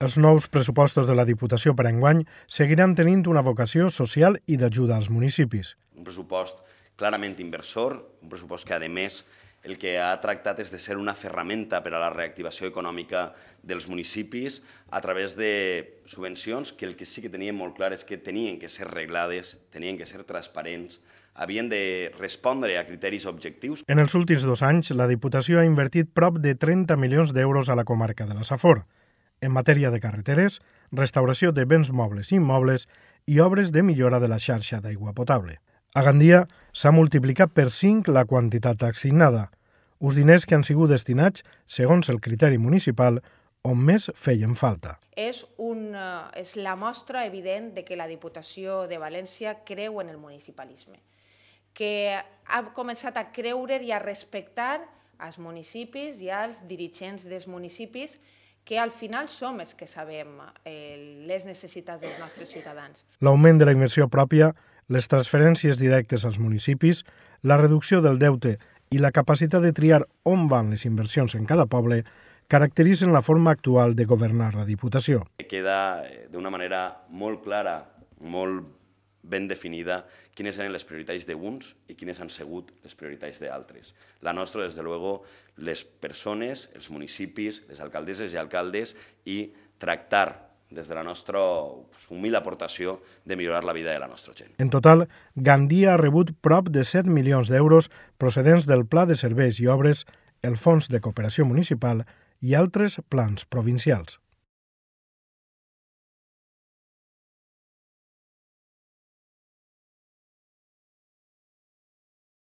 Els nous pressupostos de la Diputació per enguany seguiran tenint una vocació social i d'ajuda als municipis. Un pressupost clarament inversor, un pressupost que, a més, el que ha tractat és de ser una ferramenta per a la reactivació econòmica dels municipis a través de subvencions que el que sí que teníem molt clar és que tenien que ser reglades, tenien que ser transparents, havien de respondre a criteris objectius. En els últims dos anys, la Diputació ha invertit prop de 30 milions d'euros a la comarca de la Safor en matèria de carreteres, restauració de béns mobles i immobles i obres de millora de la xarxa d'aigua potable. A Gandia s'ha multiplicat per 5 la quantitat assignada, uns diners que han sigut destinats, segons el criteri municipal, on més feien falta. És, un, eh, és la mostra evident de que la Diputació de València creu en el municipalisme, que ha començat a creure i a respectar als municipis i als dirigents dels municipis que al final som els que sabem eh, les necessitats dels nostres ciutadans. L'augment de la inversió pròpia, les transferències directes als municipis, la reducció del deute i la capacitat de triar on van les inversions en cada poble caracteritzen la forma actual de governar la Diputació. Queda eh, d'una manera molt clara, molt ben definida quines eren les prioritats d'uns i quines han sigut les prioritats d'altres. La nostra, des de luego, les persones, els municipis, les alcaldesses i alcaldes i tractar des de la nostra humil aportació de millorar la vida de la nostra gent. En total, Gandia ha rebut prop de 7 milions d'euros procedents del Pla de Serveis i Obres, el Fons de Cooperació Municipal i altres plans provincials.